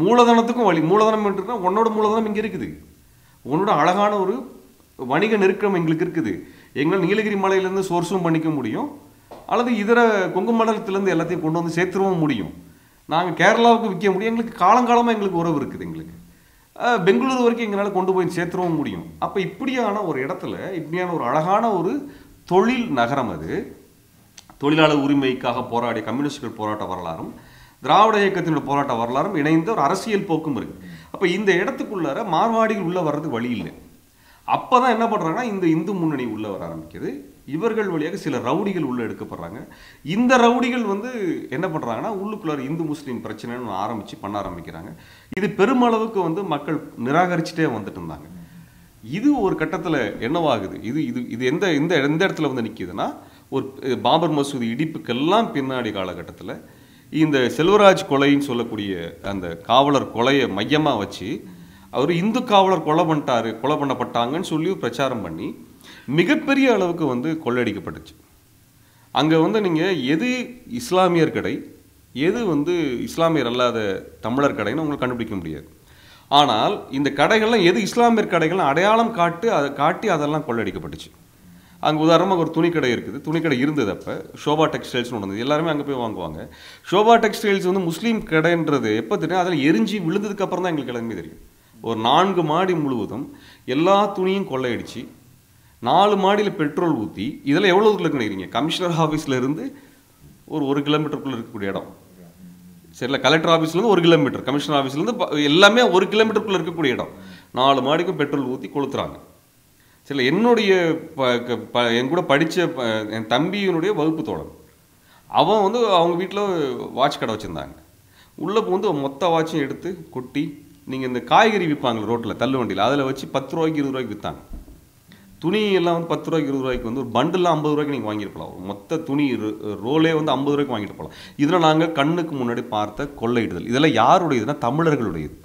மூலதனத்துக்கும் வழி மூலதனம் என்றுனா உன்னோட மூலதனம் இங்கே இருக்குது உன்னோட அழகான ஒரு வணிக நெருக்கம் எங்களுக்கு இருக்குது எங்களால் நீலகிரி மலையிலேருந்து சோர்ஸும் பண்ணிக்க முடியும் அல்லது இதர கொங்கு மண்டலத்திலேருந்து எல்லாத்தையும் கொண்டு வந்து சேர்த்துருவும் முடியும் நாங்கள் கேரளாவுக்கு விற்க முடியும் எங்களுக்கு காலங்காலமாக எங்களுக்கு உறவு இருக்குது எங்களுக்கு பெங்களூர் வரைக்கும் எங்களால் கொண்டு போய் சேர்த்துறவும் முடியும் அப்போ இப்படியான ஒரு இடத்துல இப்படியான ஒரு அழகான ஒரு தொழில் நகரம் அது தொழிலாளர் உரிமைக்காக போராடிய கம்யூனிஸ்டுகள் போராட்ட வரலாறும் திராவிட இயக்கத்தினுடைய போராட்ட வரலாறும் இணைந்த ஒரு அரசியல் போக்கும் இருக்குது அப்போ இந்த இடத்துக்குள்ளார மார்வாடிகள் உள்ளே வர்றதுக்கு வழி இல்லை அப்போ தான் என்ன பண்ணுறாங்கன்னா இந்த இந்து முன்னணி உள்ளே வர ஆரம்பிக்குது இவர்கள் வழியாக சில ரவுடிகள் உள்ளே எடுக்கப்படுறாங்க இந்த ரவுடிகள் வந்து என்ன பண்ணுறாங்கன்னா உள்ளுக்குள்ளார் இந்து முஸ்லீம் பிரச்சனைன்னு ஆரம்பித்து பண்ண ஆரம்பிக்கிறாங்க இது பெருமளவுக்கு வந்து மக்கள் நிராகரிச்சுட்டே வந்துட்டு இருந்தாங்க இது ஒரு கட்டத்தில் என்னவாகுது இது இது இது எந்த இந்த எந்த இடத்துல வந்து நிற்கிதுன்னா ஒரு பாபர் மசூதி இடிப்புக்கெல்லாம் பின்னாடி காலகட்டத்தில் இந்த செல்வராஜ் கொலைன்னு சொல்லக்கூடிய அந்த காவலர் கொலையை மையமாக வச்சு அவர் இந்து காவலர் கொலை பண்ணிட்டாரு கொலை பண்ணப்பட்டாங்கன்னு சொல்லி பிரச்சாரம் பண்ணி மிகப்பெரிய அளவுக்கு வந்து கொள்ளடிக்கப்பட்டுச்சு அங்கே வந்து நீங்கள் எது இஸ்லாமியர் கடை எது வந்து இஸ்லாமியர் அல்லாத தமிழர் கடைன்னு உங்களுக்கு கண்டுபிடிக்க முடியாது ஆனால் இந்த கடைகள்லாம் எது இஸ்லாமியர் கடைகள்லாம் அடையாளம் காட்டு அதை காட்டி அதெல்லாம் கொள்ளடிக்கப்பட்டுச்சு அங்கே உதாரணமாக ஒரு துணிக்கடை இருக்குது துணிக்கடை இருந்தது அப்போ ஷோபா டெக்ஸ்டைல்ஸ்னு ஒன்று எல்லாருமே அங்கே போய் வாங்குவாங்க ஷோபா டெக்ஸ்டைல்ஸ் வந்து முஸ்லீம் கடைன்றது எப்போ தெரியும் அதில் எரிஞ்சு விழுந்ததுக்கு அப்புறம் தான் எங்களுக்கு எல்லாருமே தெரியும் ஒரு நான்கு மாடி முழுவதும் எல்லா துணியும் கொள்ளையடிச்சு நாலு மாடியில் பெட்ரோல் ஊற்றி இதில் எவ்வளோ தூரம் நினைக்கிறீங்க கமிஷனர் ஆஃபீஸில் இருந்து ஒரு ஒரு கிலோமீட்டருக்குள்ளே இருக்கக்கூடிய இடம் சரில கலெக்டர் ஆஃபீஸ்லேருந்து ஒரு கிலோமீட்டர் கமிஷனர் ஆஃபீஸ்லேருந்து எல்லாமே ஒரு கிலோமீட்டருக்குள்ளே இருக்கக்கூடிய இடம் நாலு மாடிக்கும் பெட்ரோல் ஊற்றி கொளுத்துறாங்க சரில என்னுடைய என் கூட படித்த என் தம்பியினுடைய வகுப்பு தோழன் அவன் வந்து அவங்க வீட்டில் வாட்ச் கடை வச்சுருந்தாங்க உள்ளே வந்து மொத்த வாட்சையும் எடுத்து கொட்டி நீங்கள் இந்த காய்கறி விற்பாங்களே ரோட்டில் தள்ளு வண்டியில் அதில் வச்சு பத்து ரூபாய்க்கு இருபது ரூபாய்க்கு விற்றாங்க துணி எல்லாம் வந்து பத்து ரூபாய்க்கு இருபது ரூபாய்க்கு வந்து ஒரு பண்டில் ஐம்பது ரூபாய்க்கு நீங்கள் வாங்கியிருக்கலாம் மொத்த துணி ரோலே வந்து ஐம்பது ரூபாய்க்கு வாங்கிட்டு போகலாம் இதெல்லாம் நாங்கள் கண்ணுக்கு முன்னாடி பார்த்த கொள்ளையிடுதல் இதெல்லாம் யாருடையதுன்னா தமிழர்களுடையது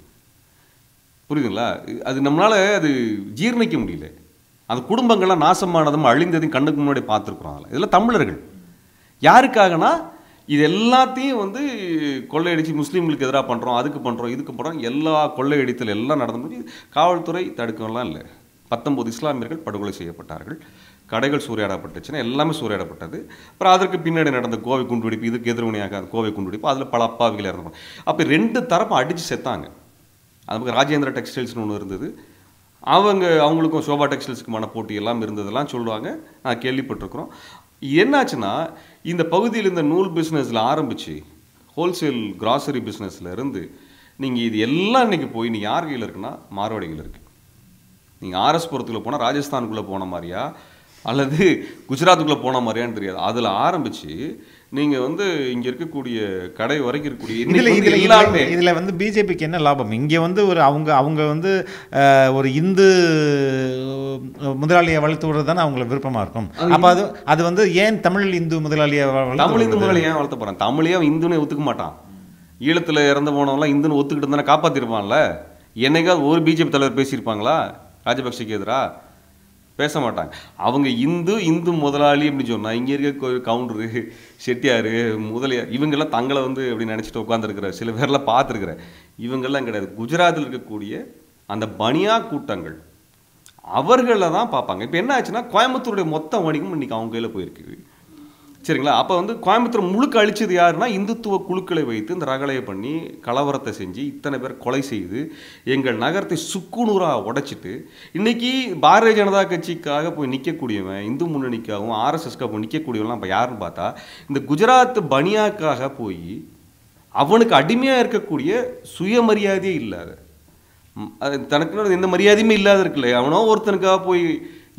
புரியுதுங்களா அது நம்மளால் அது ஜீர்ணிக்க முடியல அந்த குடும்பங்கள்லாம் நாசமானதும் அழிந்ததும் கண்ணுக்கு முன்னாடி பார்த்துருக்குறோம் அதில் இதெல்லாம் தமிழர்கள் யாருக்காகனா இது எல்லாத்தையும் வந்து கொள்ளையடிச்சு முஸ்லீம்களுக்கு எதிராக பண்ணுறோம் அதுக்கு பண்ணுறோம் இதுக்கு பண்ணுறோம் எல்லா கொள்ளையடித்தல் எல்லாம் நடந்த முடிஞ்சு காவல்துறை தடுக்கலாம் இல்லை பத்தொம்போது இஸ்லாமியர்கள் படுகொலை செய்யப்பட்டார்கள் கடைகள் சூறையாடப்பட்டுச்சுன்னா எல்லாமே சூறையாடப்பட்டது அப்புறம் அதற்கு பின்னாடி நடந்த கோவை குண்டுவெடிப்பு இதுக்கு எதிர்வினையாக அந்த கோவை குண்டுவெடிப்பு அதில் பல அப்பாவிகள் இறந்தாங்க அப்போ ரெண்டு தரப்பும் அடித்து செத்தாங்க அதுக்கு ராஜேந்திர டெக்ஸ்டைல்ஸ்னு ஒன்று இருந்தது அவங்க அவங்களுக்கும் சோபா டெக்ஸ்டைல்ஸுக்குமான போட்டி எல்லாம் இருந்ததெல்லாம் சொல்லுவாங்க நான் கேள்விப்பட்டிருக்கிறோம் என்னாச்சுன்னா இந்த பகுதியில் இந்த நூல் பிஸ்னஸில் ஆரம்பித்து ஹோல்சேல் கிராசரி பிஸ்னஸில் இருந்து நீங்கள் இது எல்லாம் இன்றைக்கி போய் நீங்கள் யார் கையில் இருக்குன்னா மார்வாடிகள் இருக்குது நீங்கள் ஆர்எஸ்புரத்துக்குள்ளே போனால் ராஜஸ்தானுக்குள்ளே போன மாதிரியா அல்லது குஜராத்துக்குள்ளே போன மாதிரியான்னு தெரியாது அதில் ஆரம்பித்து நீங்க வந்து இங்க இருக்கக்கூடிய கடை வரைக்கும் இருக்கக்கூடிய இதுல வந்து பிஜேபிக்கு என்ன லாபம் இங்க வந்து ஒரு அவங்க அவங்க வந்து ஒரு இந்து முதலாளியை வளர்த்து விடுறது தானே அவங்களுக்கு விருப்பமா இருக்கும் அப்ப அது அது வந்து ஏன் தமிழ் இந்து முதலாளியை தமிழ் இந்து முதலாளி ஏன் வளர்த்த போறான் தமிழையும் இந்துன்னு ஒத்துக்க மாட்டான் ஈழத்துல இறந்து போனவங்களாம் இந்துன்னு ஒத்துக்கிட்டு தானே காப்பாத்திருப்பான்ல என்னைக்காவது ஒரு பிஜேபி தலைவர் பேசியிருப்பாங்களா ராஜபக்சேக்கு எதிராக பேச மாட்டாங்க அவங்க இந்து இந்து முதலாளி அப்படின்னு சொன்னால் இங்கே இருக்க கவுண்டரு செட்டியார் முதலியார் இவங்கெல்லாம் தங்களை வந்து அப்படி நினச்சிட்டு உட்காந்துருக்கிற சில பேர்லாம் பார்த்துருக்குறேன் இவங்கெல்லாம் கிடையாது குஜராத்தில் இருக்கக்கூடிய அந்த பனியா கூட்டங்கள் அவர்களில் தான் பார்ப்பாங்க இப்போ என்ன ஆச்சுன்னா கோயம்புத்தூருடைய மொத்த வணிகம் இன்றைக்கி அவங்க கையில் போயிருக்கு சரிங்களா அப்போ வந்து கோயம்புத்தூர் முழுக்க அழிச்சது யாருன்னா இந்துத்துவ குழுக்களை வைத்து இந்த ரகலையை பண்ணி கலவரத்தை செஞ்சு இத்தனை பேர் கொலை செய்து எங்கள் நகரத்தை சுக்குநூறாக உடைச்சிட்டு இன்றைக்கி பாரதிய ஜனதா கட்சிக்காக போய் நிற்கக்கூடியவன் இந்து முன்னணிக்காகவும் ஆர்எஸ்எஸ்க்காக போய் நிற்கக்கூடியவன்லாம் இப்போ யாருன்னு பார்த்தா இந்த குஜராத் பனியாக்காக போய் அவனுக்கு அடிமையாக இருக்கக்கூடிய சுயமரியாதையே இல்லாத தனக்குன்னு எந்த மரியாதையுமே இல்லாத இருக்குல்ல அவனோ ஒருத்தனுக்காக போய்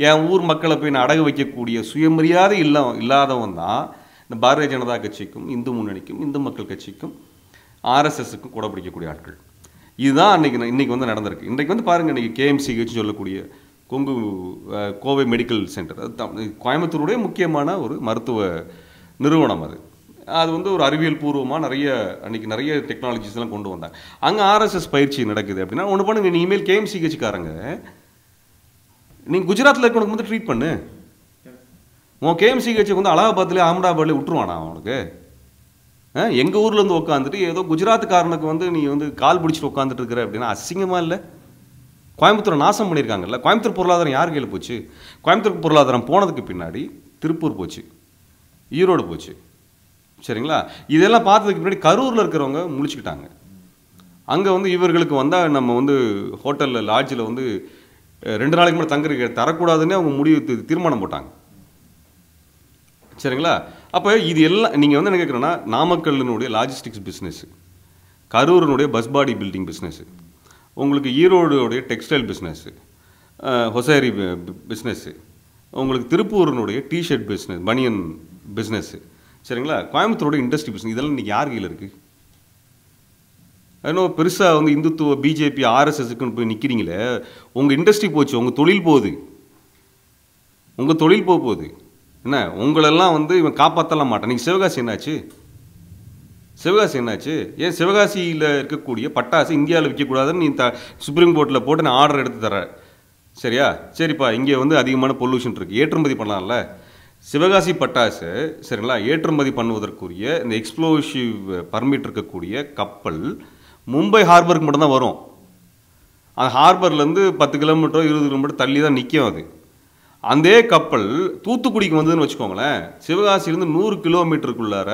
என் ஊர் மக்களை போய் நான் அடகு வைக்கக்கூடிய சுயமரியாதை இல்ல இல்லாதவன் தான் இந்த பாரதிய ஜனதா கட்சிக்கும் இந்து முன்னணிக்கும் இந்து மக்கள் கட்சிக்கும் ஆர்எஸ்எஸ்க்கும் கூட பிடிக்கக்கூடிய ஆட்கள் இதுதான் அன்றைக்கி இன்றைக்கி வந்து நடந்திருக்கு இன்றைக்கு வந்து பாருங்கள் இன்றைக்கி கேஎம்சிஹெச் சொல்லக்கூடிய கொங்கு கோவை மெடிக்கல் சென்டர் அது கோயம்புத்தூருடைய முக்கியமான ஒரு மருத்துவ நிறுவனம் அது அது வந்து ஒரு அறிவியல் பூர்வமாக நிறைய அன்றைக்கி நிறைய டெக்னாலஜிஸ்லாம் கொண்டு வந்தாங்க அங்கே ஆர்எஸ்எஸ் பயிற்சி நடக்குது அப்படின்னா ஒன்று பண்ணுங்க இனிமேல் கேஎம்சிஹெச்காரங்க நீங்கள் குஜராத்தில் இருக்கவனுக்கு வந்து ட்ரீட் பண்ணு உன் கேஎம்சி கட்சி வந்து அலகாபாத்லேயே அகமதாபாத்லேயே விட்டுருவானா அவனுக்கு எங்கள் ஊரில் வந்து உட்காந்துட்டு ஏதோ குஜராத்துக்காரனுக்கு வந்து நீ வந்து கால் பிடிச்சிட்டு உட்காந்துட்டு இருக்கிற அப்படின்னா அசிங்கமாக இல்லை கோயம்புத்தூர் நாசம் பண்ணியிருக்காங்கல்ல கோயம்புத்தூர் பொருளாதாரம் யார் கையில் போச்சு கோயம்புத்தூர் பொருளாதாரம் போனதுக்கு பின்னாடி திருப்பூர் போச்சு ஈரோடு போச்சு சரிங்களா இதெல்லாம் பார்த்ததுக்கு பின்னாடி கரூரில் இருக்கிறவங்க முழிச்சுக்கிட்டாங்க அங்கே வந்து இவர்களுக்கு வந்தால் நம்ம வந்து ஹோட்டலில் லாட்ஜில் வந்து ரெண்டு நாளைக்கு முன்னாடி தங்குறதுக்கு தரக்கூடாதுன்னு அவங்க முடிவு தீர்மானம் போட்டாங்க சரிங்களா அப்போ இது எல்லாம் நீங்கள் வந்து என்ன கேட்குறேன்னா நாமக்கல்லினுடைய லாஜிஸ்டிக்ஸ் பிஸ்னஸ்ஸு கரூரினுடைய பஸ் பாடி பில்டிங் பிஸ்னஸ்ஸு உங்களுக்கு ஈரோடுடைய டெக்ஸ்டைல் பிஸ்னஸ்ஸு ஹொசேரி பிஸ்னஸ்ஸு உங்களுக்கு திருப்பூரினுடைய டிஷர்ட் பிஸ்னஸ் பனியன் பிஸ்னஸ்ஸு சரிங்களா கோயம்புத்தூரோட இண்டஸ்ட்ரி பிஸ்னஸ் இதெல்லாம் இன்றைக்கி யார் கையில் இருக்குது இன்னும் பெருசாக வந்து இந்துத்துவ பிஜேபி ஆர்எஸ்எஸ்க்குன்னு போய் நிற்கிறீங்களே உங்கள் இண்டஸ்ட்ரி போச்சு உங்கள் தொழில் போகுது உங்கள் தொழில் போக போகுது என்ன உங்களெல்லாம் வந்து இவன் காப்பாற்றலாம் மாட்டான் நீங்கள் சிவகாசி என்னாச்சு சிவகாசி என்னாச்சு ஏன் சிவகாசியில் இருக்கக்கூடிய பட்டாசு இந்தியாவில் விற்கக்கூடாதுன்னு நீ த சுப்ரீம் கோர்ட்டில் போட்டு நான் ஆர்டர் எடுத்து தரேன் சரியா சரிப்பா இங்கே வந்து அதிகமான பொல்யூஷன் இருக்குது ஏற்றுமதி பண்ணலாம்ல சிவகாசி பட்டாசு சரிங்களா ஏற்றுமதி பண்ணுவதற்குரிய இந்த எக்ஸ்ப்ளோசிவ் பர்மிட் இருக்கக்கூடிய கப்பல் மும்பை ஹார்பருக்கு மட்டும்தான் வரும் அந்த ஹார்பர்லேருந்து பத்து கிலோமீட்டரோ இருபது கிலோமீட்டர் தள்ளி தான் நிற்கும் அது அந்த கப்பல் தூத்துக்குடிக்கு வந்ததுன்னு வச்சுக்கோங்களேன் சிவகாசியிலேருந்து நூறு கிலோமீட்டருக்குள்ளார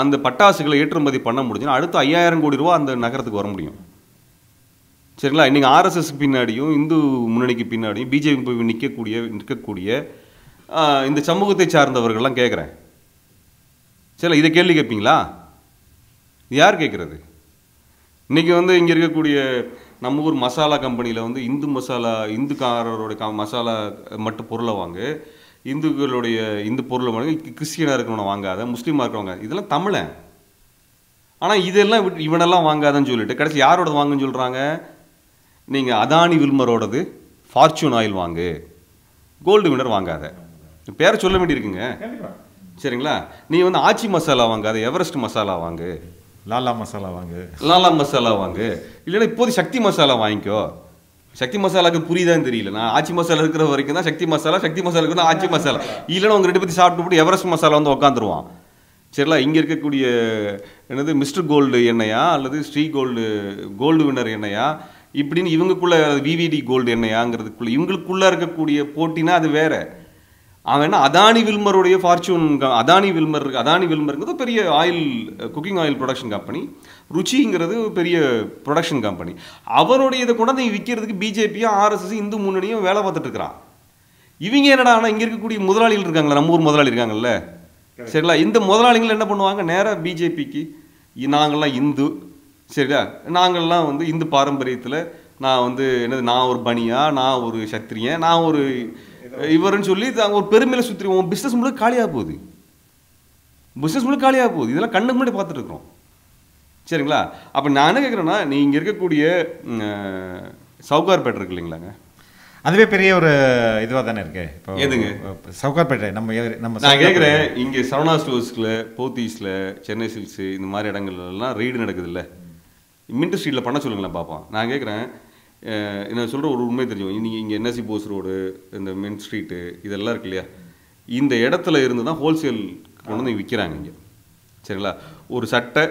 அந்த பட்டாசுகளை ஏற்றுமதி பண்ண முடிஞ்சுன்னா அடுத்து ஐயாயிரம் கோடி ரூபா அந்த நகரத்துக்கு வர முடியும் சரிங்களா இன்றைக்கி ஆர்எஸ்எஸ் பின்னாடியும் இந்து முன்னணிக்கு பின்னாடியும் பிஜேபி போய் நிற்கக்கூடிய நிற்கக்கூடிய இந்த சமூகத்தை சார்ந்தவர்கள்லாம் கேட்குறேன் சரி இதை கேள்வி கேட்பீங்களா யார் கேட்குறது இன்றைக்கி வந்து இங்கே இருக்கக்கூடிய நம்ம ஊர் மசாலா கம்பெனியில் வந்து இந்து மசாலா இந்துக்காரரோட க மசாலா மட்டும் பொருளை வாங்கு இந்துக்களுடைய இந்து பொருளை வாங்க கிறிஸ்டியனாக இருக்கிறவனை வாங்காத முஸ்லீமாக இருக்கிறவங்க இதெல்லாம் தமிழன் ஆனால் இதெல்லாம் இவனெல்லாம் வாங்காதன்னு சொல்லிட்டு கடைசி யாரோட வாங்குன்னு சொல்கிறாங்க நீங்கள் அதானி வில்மரோடது ஃபார்ச்சூன் ஆயில் வாங்கு கோல்டு வினர் வாங்காத பேரை சொல்ல வேண்டியிருக்குங்க சரிங்களா நீ வந்து ஆச்சி மசாலா வாங்காத எவரெஸ்ட் மசாலா வாங்கு லாலா மசாலா வாங்கு லாலா மசாலா வாங்கு இல்லைன்னா இப்போதைக்கு சக்தி மசாலா வாங்கிக்கோ சக்தி மசாலாவுக்கு புரியுதான்னு தெரியல நான் ஆச்சி மசாலா இருக்கிற வரைக்கும் தான் சக்தி மசாலா சக்தி மசாலாக்கு தான் ஆச்சி மசாலா இல்லைன்னா உங்கள் ரெண்டு பத்தி சாப்பிட்டு எவரெஸ்ட் மசாலா வந்து உட்காந்துருவான் சரிங்களா இங்கே இருக்கக்கூடிய என்னது மிஸ்டர் கோல்டு எண்ணெயா அல்லது ஸ்ரீ கோல்டு கோல்டு வின்னர் எண்ணெயா இப்படின்னு இவங்களுக்குள்ள விவிடி கோல்டு எண்ணெயாங்கிறதுக்குள்ள இவங்களுக்குள்ளே இருக்கக்கூடிய போட்டினா அது வேறு அவன் என்ன அதானி வில்மருடைய ஃபார்ச்சூன் அதானி வில்மர் அதானி வில்மருங்கிறது பெரிய oil cooking oil production company ருச்சிங்கிறது பெரிய ப்ரொடக்ஷன் கம்பெனி அவருடைய இதை கொண்டாந்து விற்கிறதுக்கு பிஜேபியும் ஆர்எஸ்எஸ் இந்து முன்னணியும் வேலை பார்த்துட்டு இவங்க என்னடா ஆனால் இங்கே இருக்கக்கூடிய முதலாளிகள் இருக்காங்களா நம்ம ஊர் முதலாளி இருக்காங்கல்ல சரிங்களா இந்த முதலாளிகள் என்ன பண்ணுவாங்க நேராக பிஜேபிக்கு நாங்கள்லாம் இந்து சரிங்களா நாங்கள்லாம் வந்து இந்து பாரம்பரியத்தில் நான் வந்து என்னது நான் ஒரு பனியா நான் ஒரு சத்திரியன் நான் ஒரு இவர்னு சொல்லி ஒரு பெருமையில சுற்றிடுவோம் பிஸ்னஸ் முழுக்க காலியாக போகுது பிஸ்னஸ் முழுக்க காலியாக போகுது இதெல்லாம் கண்ணு முன்னாடி பார்த்துட்டு இருக்கிறோம் சரிங்களா அப்போ நான் என்ன கேட்குறேன்னா நீங்கள் இருக்கக்கூடிய சவுகார்பேட்டை இருக்கு இல்லைங்களாங்க அதுவே பெரிய ஒரு இதுவாக தானே இருக்கு இப்போ எதுங்க சவுகார்பேட்டை நம்ம நம்ம நான் கேட்குறேன் இங்கே சரவணா ஸ்டோர்ஸில் போத்தீஸில் சென்னை சில்ஸு இந்த மாதிரி இடங்கள்லாம் ரெய்டு நடக்குதுல்ல மின்ட்டு ஸ்ட்ரீட்டில் பண்ண சொல்லுங்களேன் பார்ப்போம் நான் கேட்குறேன் நான் சொல்கிற ஒரு உண்மை தெரிஞ்சுக்கோங்க நீங்கள் இங்கே என்எஸ்சி போஸ் ரோடு இந்த மென் ஸ்ட்ரீட்டு இதெல்லாம் இருக்கு இல்லையா இந்த இடத்துல இருந்து தான் ஹோல்சேல் கொண்டு வந்து விற்கிறாங்க இங்கே சரிங்களா ஒரு சட்டை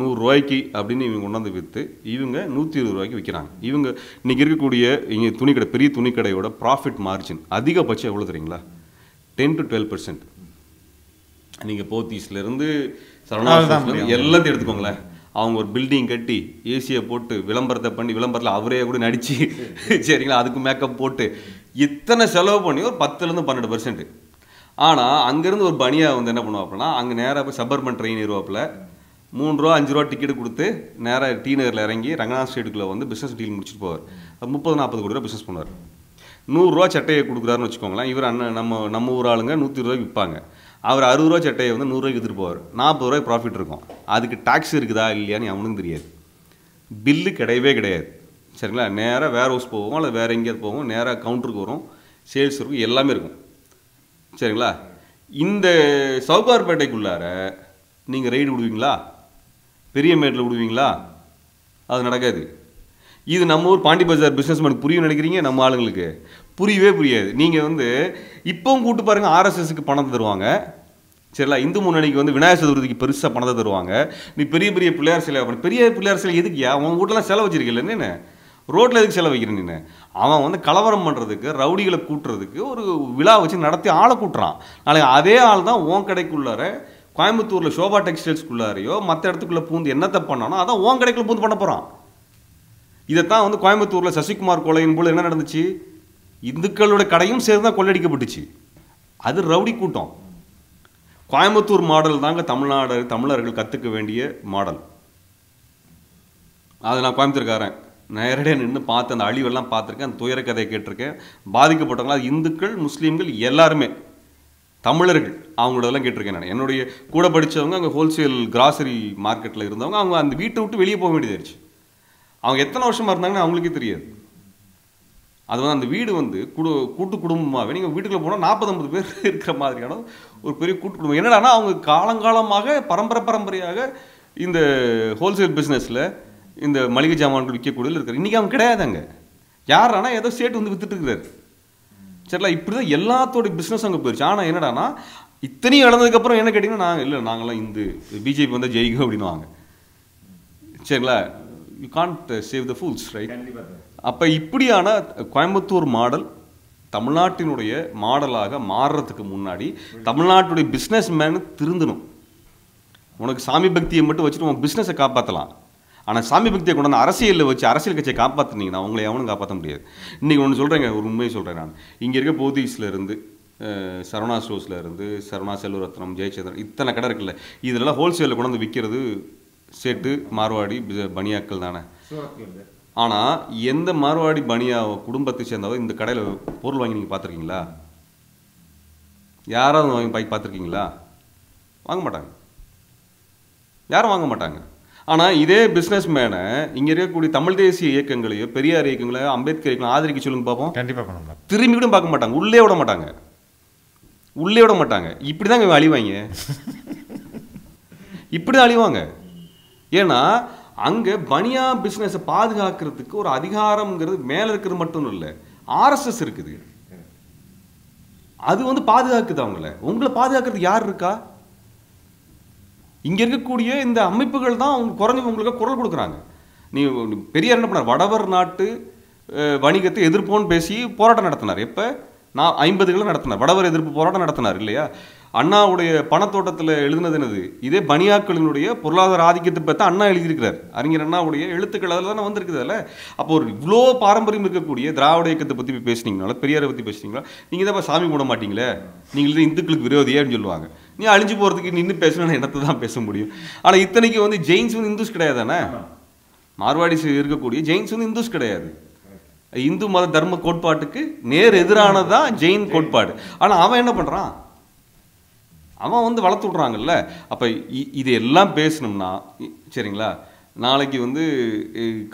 நூறுரூவாய்க்கு அப்படின்னு இவங்க கொண்டாந்து விற்று இவங்க நூற்றி இருபது ரூபாய்க்கு விற்கிறாங்க இவங்க இன்றைக்கி இருக்கக்கூடிய இங்கே துணிக்கடை பெரிய துணிக்கடையோட ப்ராஃபிட் மார்ஜின் அதிகபட்சம் எவ்வளோ தெரியுங்களா டென் டு டுவெல் பர்சன்ட் நீங்கள் போத்தீஸ்லேருந்து சரணா எல்லாத்தையும் எடுத்துக்கோங்களேன் அவங்க ஒரு பில்டிங் கட்டி ஏசியை போட்டு விளம்பரத்தை பண்ணி விளம்பரத்தில் அவரே கூட நடித்து சரிங்களா அதுக்கு மேக்கப் போட்டு இத்தனை செலவு பண்ணி ஒரு பத்துலேருந்து பன்னெண்டு பர்சன்ட்டு ஆனால் அங்கேருந்து ஒரு பனியாக வந்து என்ன பண்ணுவாப்புனா அங்கே நேராக போய் சபர்மன் ட்ரெயின் இருவாப்பில் மூணு ரூபா அஞ்சு ரூபா டிக்கெட் கொடுத்து நேராக டீ நகரில் இறங்கி ரங்கநாத் ஸ்டேட்டுக்குள்ள வந்து பிஸ்னஸ் டீல் முடிச்சுட்டு போவார் முப்பது நாற்பது கோடி ரூபா பிஸ்னஸ் பண்ணுவார் நூறுரூவா சட்டையை கொடுக்குறாருன்னு வச்சுக்கோங்களேன் இவர் அண்ணன் நம்ம நம்ம ஊர் ஆளுங்க நூற்றி ரூபாய்க்கு விற்பாங்க அவர் அறுபது ரூபா சட்டையை வந்து நூறுரூவாய்க்கு எடுத்துகிட்டு போவார் நாற்பது ரூபாய் ப்ராஃபிட் இருக்கும் அதுக்கு டேக்ஸ் இருக்குதா இல்லையான்னு அவனுக்கும் தெரியாது பில்லு கிடையவே கிடையாது சரிங்களா நேராக வேர் ஹவுஸ் போவோம் அல்லது வேறு எங்கேயாவது போவோம் நேராக கவுண்டருக்கு வரும் சேல்ஸ் இருக்கும் எல்லாமே இருக்கும் சரிங்களா இந்த சவுகார்பேட்டைக்குள்ளார நீங்கள் ரைடு விடுவீங்களா பெரிய மேட்டில் விடுவீங்களா அது நடக்காது இது நம்ம ஊர் பாண்டி பஜார் பிஸ்னஸ் மேனுக்கு புரியும் நினைக்கிறீங்க நம்ம ஆளுங்களுக்கு புரியவே புரியாது நீங்கள் வந்து இப்போவும் கூப்பிட்டு பாருங்கள் ஆர்எஸ்எஸ்க்கு பணம் தருவாங்க சரிங்களா இந்து முன்னணிக்கு வந்து விநாயகர் சதுர்த்திக்கு பெருசாக பணத்தை தருவாங்க நீ பெரிய பெரிய பிள்ளையார் சிலை அப்படி பெரிய பிள்ளையார் சிலை எதுக்கியா உன் வீட்டெலாம் செலவு வச்சிருக்கல என்ன ரோட்டில் எதுக்கு செலவு வைக்கிறேன் நீ அவன் வந்து கலவரம் பண்ணுறதுக்கு ரவுடிகளை கூட்டுறதுக்கு ஒரு விழா வச்சு நடத்தி ஆளை கூட்டுறான் நாளைக்கு அதே ஆள் தான் ஓன் கடைக்குள்ளார கோயம்புத்தூரில் சோபா டெக்ஸ்டைல்ஸ்குள்ளாரையோ மற்ற இடத்துக்குள்ளே பூந்து என்னத்தை பண்ணானோ அதான் ஓன் கடைக்குள்ளே பூந்து பண்ண போகிறான் இதைத்தான் வந்து கோயம்புத்தூரில் சசிகுமார் கொலையின் போல் என்ன நடந்துச்சு இந்துக்களோட கடையும் சேர்ந்து தான் கொள்ளடிக்கப்பட்டுச்சு அது ரவுடி கூட்டம் கோயம்புத்தூர் மாடல் தாங்க தமிழ்நாடு தமிழர்கள் கற்றுக்க வேண்டிய மாடல் அதை நான் கோயம்புத்தூர்காரன் நேரடியாக நின்று பார்த்து அந்த அழிவெல்லாம் பார்த்துருக்கேன் அந்த துயர கதையை கேட்டிருக்கேன் பாதிக்கப்பட்டவங்களா இந்துக்கள் முஸ்லீம்கள் எல்லாருமே தமிழர்கள் அவங்களோடலாம் கேட்டிருக்கேன் நான் என்னுடைய கூட படித்தவங்க அங்கே ஹோல்சேல் கிராசரி மார்க்கெட்டில் இருந்தவங்க அவங்க அந்த வீட்டை விட்டு வெளியே போக வேண்டியதாயிடுச்சு அவங்க எத்தனை வருஷமாக இருந்தாங்கன்னு அவங்களுக்கே தெரியாது அது வந்து அந்த வீடு வந்து குடு கூட்டு குடும்பமாகவே நீங்கள் வீட்டுக்குள்ளே போனால் நாற்பது ஐம்பது பேர் <laughs> இருக்கிற மாதிரியான ஒரு பெரிய கூட்டு குடும்பம் என்னடானா அவங்க காலங்காலமாக பரம்பரை பரம்பரையாக இந்த ஹோல்சேல் பிஸ்னஸில் இந்த மளிகை ஜாமான்கள் விற்கக்கூடியதில் இருக்கார் இன்றைக்கி அவங்க கிடையாதாங்க யார் ஏதோ சேட்டு வந்து விற்றுட்டுருக்கிறாரு சரிங்களா இப்படி தான் எல்லாத்தோடைய பிஸ்னஸ் அங்கே போயிடுச்சு ஆனால் என்னடானா இத்தனையும் இழந்ததுக்கப்புறம் என்ன கேட்டிங்கன்னா நாங்கள் இல்லை நாங்களாம் இந்து பிஜேபி வந்தால் ஜெயிக்கும் அப்படின்னு வாங்க சரிங்களா you can't save the fools right அப்போ இப்படியான கோயம்புத்தூர் மாடல் தமிழ்நாட்டினுடைய மாடலாக மாறுறதுக்கு முன்னாடி தமிழ்நாட்டுடைய பிஸ்னஸ் மேனு திருந்தணும் உனக்கு சாமி பக்தியை மட்டும் வச்சுட்டு உன் பிஸ்னஸை காப்பாற்றலாம் ஆனால் சாமி பக்தியை கொண்டு வந்து அரசியலில் வச்சு அரசியல் கட்சியை காப்பாற்றினீங்கன்னா அவங்களை எவனும் காப்பாற்ற முடியாது இன்றைக்கி ஒன்று சொல்கிறேங்க ஒரு உண்மையை சொல்கிறேன் நான் இங்கே இருக்க இருந்து சரவணா ஸ்டோர்ஸில் இருந்து சரவணா செல்வரத்னம் ஜெயச்சந்திரன் இத்தனை கடை இருக்குல்ல இதெல்லாம் ஹோல்சேலில் கொண்டாந்து விற்கிறது சேட்டு மார்வாடி பனியாக்கள் தானே ஆனால் எந்த மார்வாடி பனியா குடும்பத்தை சேர்ந்தவோ இந்த கடையில் பொருள் வாங்கி நீங்கள் பார்த்துருக்கீங்களா யாராவது வாங்கி பைக் பார்த்துருக்கீங்களா வாங்க மாட்டாங்க யாரும் வாங்க மாட்டாங்க ஆனால் இதே பிஸ்னஸ் மேனை இங்கே இருக்கக்கூடிய தமிழ் தேசிய இயக்கங்களையோ பெரியார் இயக்கங்களையோ அம்பேத்கர் இயக்கங்களும் ஆதரிக்க சொல்லுங்க பார்ப்போம் கண்டிப்பாக திரும்பி கூட பார்க்க மாட்டாங்க உள்ளே விட மாட்டாங்க உள்ளே விட மாட்டாங்க இப்படி தான் அழிவாங்க <laughs> இப்படி தான் அழிவாங்க ஏன்னா அங்கே பனியா பிஸ்னஸை பாதுகாக்கிறதுக்கு ஒரு அதிகாரம்ங்கிறது மேலே இருக்கிறது மட்டும் இல்லை ஆர்எஸ்எஸ் இருக்குது அது வந்து பாதுகாக்குது அவங்கள உங்களை பாதுகாக்கிறது யார் இருக்கா இங்கே இருக்கக்கூடிய இந்த அமைப்புகள் தான் அவங்க குறைஞ்சி உங்களுக்கு குரல் கொடுக்குறாங்க நீ பெரியார் என்ன பண்ணார் வடவர் நாட்டு வணிகத்தை எதிர்ப்போன்னு பேசி போராட்டம் நடத்தினார் எப்போ நான் ஐம்பதுகளும் நடத்தினார் வடவர் எதிர்ப்பு போராட்டம் நடத்தினார் இல்லையா அண்ணாவுடைய பணத்தோட்டத்தில் எழுதினது என்னது இதே பனியாக்களினுடைய பொருளாதார ஆதிக்கத்தை பார்த்து அண்ணா எழுதியிருக்கிறார் அறிஞர் அண்ணாவுடைய எழுத்துக்கள் அதில் தானே வந்திருக்குது அல்ல அப்போ ஒரு இவ்வளோ பாரம்பரியம் இருக்கக்கூடிய திராவிட இயக்கத்தை பற்றி பேசுனீங்கனால பெரியாரை பற்றி பேசுனீங்களா நீங்கள் தான் சாமி போட மாட்டீங்களே நீங்கள் தான் இந்துக்களுக்கு விரோதியே அப்படின்னு சொல்லுவாங்க நீ அழிஞ்சு போகிறதுக்கு நின்று பேசணும்னு என்னத்தை தான் பேச முடியும் ஆனால் இத்தனைக்கு வந்து ஜெயின்ஸ் வந்து இந்துஸ் கிடையாது தானே மார்வாடிஸ் இருக்கக்கூடிய ஜெயின்ஸ் வந்து இந்துஸ் கிடையாது இந்து மத தர்ம கோட்பாட்டுக்கு நேர் எதிரானதான் ஜெயின் கோட்பாடு ஆனால் அவன் என்ன பண்ணுறான் அவன் வந்து வளர்த்து விட்றாங்கல்ல அப்போ இது எல்லாம் பேசணும்னா சரிங்களா நாளைக்கு வந்து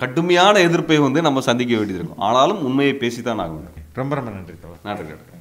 கடுமையான எதிர்ப்பை வந்து நம்ம சந்திக்க வேண்டியது இருக்கும் ஆனாலும் உண்மையை பேசி தான் ஆகும் ரொம்ப ரொம்ப நன்றி நன்றி